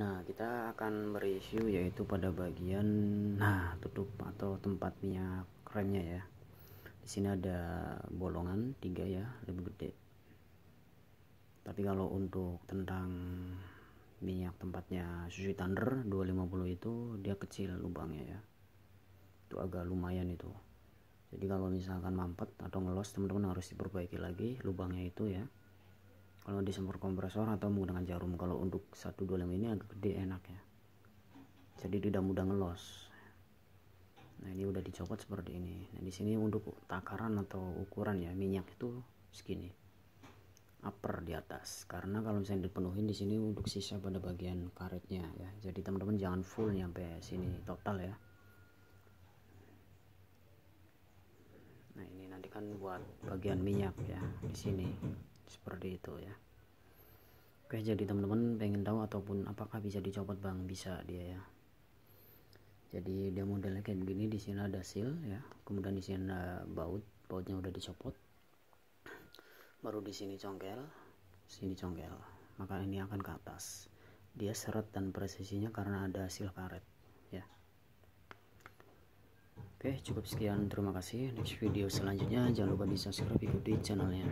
Nah, kita akan mereview yaitu pada bagian nah tutup atau tempat minyak kerennya ya. Di sini ada bolongan tiga ya, lebih gede. Tapi kalau untuk tentang minyak tempatnya Suzuki Thunder 250 itu dia kecil lubangnya ya. Itu agak lumayan itu. Jadi kalau misalkan mampet atau ngelos teman-teman harus diperbaiki lagi lubangnya itu ya kalau disemprot kompresor atau menggunakan jarum kalau untuk satu 125 ini agak gede enak ya jadi tidak mudah ngelos nah ini udah dicopot seperti ini nah di sini untuk takaran atau ukuran ya minyak itu segini upper di atas karena kalau misalnya dipenuhin di sini untuk sisa pada bagian karetnya ya jadi teman-teman jangan full nyampe sini total ya nah ini nanti kan buat bagian minyak ya di sini seperti itu ya Oke, jadi teman-teman pengen tahu ataupun apakah bisa dicopot bang? Bisa dia ya. Jadi dia modelnya kayak begini, di sini ada seal ya, kemudian di sini ada baut, bautnya udah dicopot. Baru di sini congkel, sini congkel, maka ini akan ke atas. Dia seret dan presisinya karena ada seal karet ya. Oke, cukup sekian. Terima kasih. Next video selanjutnya jangan lupa di subscribe ikuti channelnya.